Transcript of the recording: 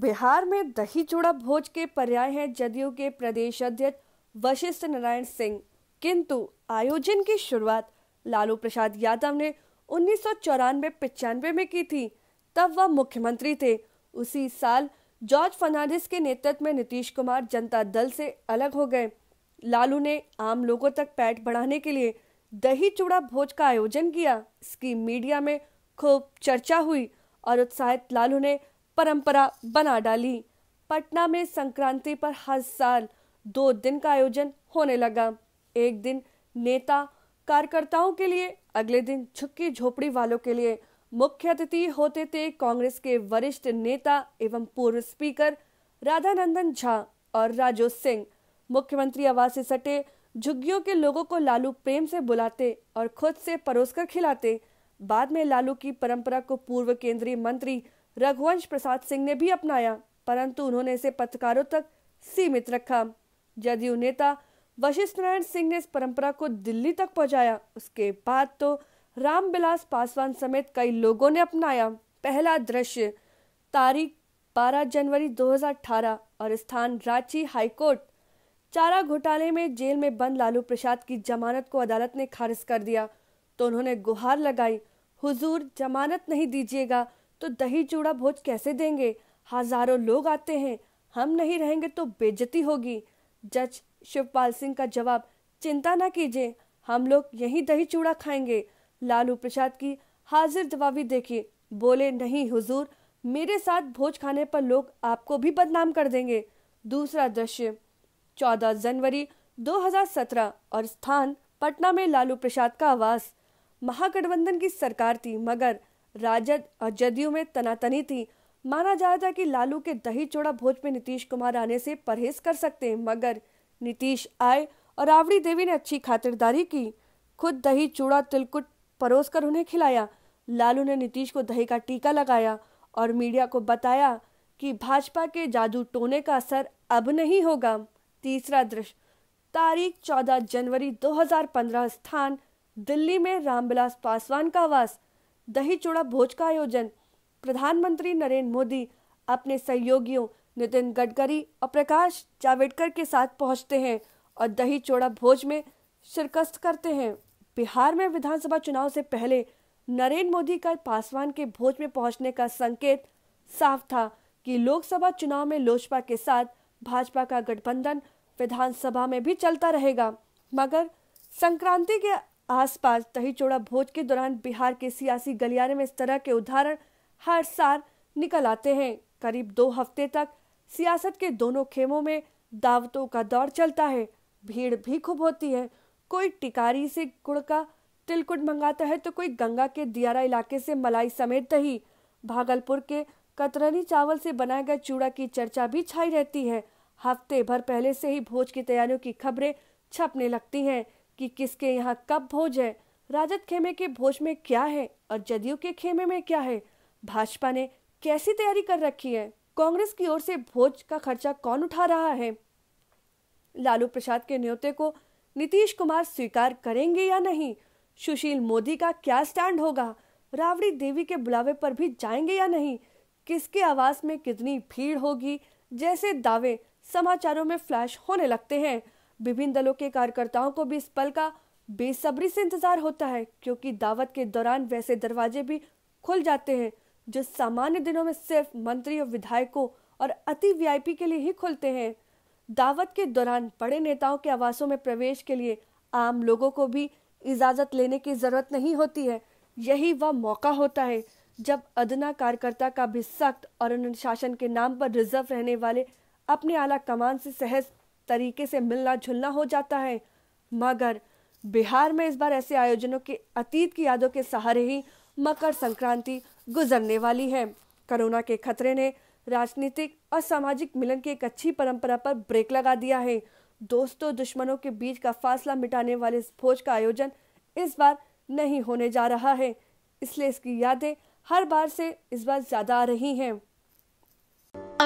बिहार में दही चूड़ा भोज के पर्याय हैं जदयू के प्रदेश अध्यक्ष वशिष्ठ नारायण सिंह किंतु आयोजन की शुरुआत लालू प्रसाद यादव ने उन्नीस सौ चौरानवे में की थी तब वह मुख्यमंत्री थे उसी साल जॉर्ज फर्नांडिस के नेतृत्व में नीतीश कुमार जनता दल से अलग हो गए लालू ने आम लोगों तक पैट बढ़ाने के लिए दही चूड़ा भोज का आयोजन किया इसकी मीडिया में खूब चर्चा हुई और उत्साहित लालू ने परंपरा बना डाली पटना में संक्रांति पर हर साल दो दिन का आयोजन होने लगा एक दिन नेता कार्यकर्ताओं के लिए अगले दिन छुक्की झोपड़ी वालों के लिए मुख्य अतिथि होते थे कांग्रेस के वरिष्ठ नेता एवं पूर्व स्पीकर राधानंदन झा और राजो सिंह मुख्यमंत्री आवास से सटे झुग्गियों के लोगों को लालू प्रेम से बुलाते और खुद से परोसकर खिलाते बाद में लालू की परंपरा को पूर्व केंद्रीय मंत्री रघुवंश प्रसाद सिंह ने भी अपनाया परंतु उन्होंने इसे पत्रकारों तक सीमित रखा जदयू नेता वशिष्ठ नारायण सिंह ने इस परंपरा को दिल्ली तक पहुंचाया उसके बाद तो रामविलास पासवान समेत कई लोगों ने अपनाया पहला दृश्य तारीख 12 जनवरी 2018 और स्थान रांची हाईकोर्ट चारा घोटाले में जेल में बंद लालू प्रसाद की जमानत को अदालत ने खारिज कर दिया तो उन्होंने गुहार लगाई हुजूर जमानत नहीं दीजिएगा तो दही चूड़ा भोज कैसे देंगे हजारों लोग आते हैं हम नहीं रहेंगे तो बेजती होगी जज शिवपाल सिंह का जवाब चिंता ना कीजिए हम लोग यही दही चूड़ा खाएंगे लालू प्रसाद की हाजिर जवाबी देखी बोले नहीं हुजूर मेरे साथ भोज खाने पर लोग आपको भी बदनाम कर देंगे दूसरा दृश्य 14 जनवरी 2017 और स्थान पटना में लालू प्रसाद का आवास महागठबंधन की सरकार थी मगर राजद और जदयू में तनातनी थी माना जाता था कि लालू के दही चोड़ा भोज में नीतीश कुमार आने से परहेज कर सकते हैं मगर नीतीश आए और रावड़ी देवी ने अच्छी खातिरदारी की खुद दही चूड़ा तिलकुट परोस कर उन्हें खिलाया लालू ने नीतीश को दही का टीका लगाया और मीडिया को बताया कि भाजपा के जादू टोने का असर अब नहीं होगा तीसरा दृश्य तारीख 14 जनवरी 2015 स्थान दिल्ली में रामविलास पासवान का आवास दही चूड़ा भोज का आयोजन प्रधानमंत्री नरेंद्र मोदी अपने सहयोगियों नितिन गडकरी और प्रकाश जावड़ेकर के साथ पहुंचते हैं और दही चोड़ा भोज में शिरकत करते हैं बिहार में विधानसभा चुनाव से पहले नरेंद्र मोदी का पासवान के भोज में पहुंचने का संकेत साफ था कि लोकसभा चुनाव में लोजपा के साथ भाजपा का गठबंधन विधानसभा में भी चलता रहेगा मगर संक्रांति के आसपास दही चोड़ा भोज के दौरान बिहार के सियासी गलियारे में इस तरह के उदाहरण हर साल निकल आते हैं करीब दो हफ्ते तक सियासत के दोनों खेमों में दावतों का दौर चलता है भीड़ भी खूब होती है कोई टिकारी से गुड़ का तिलकुट मंगाता है तो कोई गंगा के दियारा इलाके से मलाई समेत दही भागलपुर के कतरनी चावल से बनाए गए चूड़ा की चर्चा भी छाई रहती है हफ्ते भर पहले से ही भोज की तैयारियों की खबरें छपने लगती हैं कि किसके यहाँ कब भोज है राजद खेमे के भोज में क्या है और जदयू के खेमे में क्या है भाजपा ने कैसी तैयारी कर रखी है कांग्रेस की ओर से भोज का खर्चा कौन उठा रहा है लालू प्रसाद के न्योते को नीतीश कुमार स्वीकार करेंगे या नहीं सुशील मोदी का क्या स्टैंड होगा रावड़ी देवी के बुलावे पर भी जाएंगे या नहीं किसके आवास में कितनी भीड़ होगी जैसे दावे समाचारों में फ्लैश होने लगते हैं विभिन्न दलों के कार्यकर्ताओं को भी इस पल का बेसब्री से इंतजार होता है क्योंकि दावत के दौरान वैसे दरवाजे भी खुल जाते हैं जो सामान्य दिनों में सिर्फ मंत्री और विधायकों और अति वीआईपी के लिए ही खुलते हैं दावत के दौरान बड़े नेताओं के आवासों में प्रवेश के लिए आम लोगों को भी इजाजत लेने की जरूरत नहीं होती है यही वह मौका होता है जब अदना कार्यकर्ता का भी सख्त और अनुशासन के नाम पर रिजर्व रहने वाले अपने आला कमान से सहज तरीके से मिलना जुलना हो जाता है मगर बिहार में इस बार ऐसे आयोजनों के अतीत की यादों के सहारे ही मकर संक्रांति गुजरने वाली है कोरोना के खतरे ने राजनीतिक और सामाजिक मिलन की एक अच्छी परंपरा पर ब्रेक लगा दिया है दोस्तों दुश्मनों के बीच का फासला मिटाने वाले इस भोज का आयोजन इस बार नहीं होने जा रहा है इसलिए इसकी यादें हर बार से इस बार ज़्यादा आ रही हैं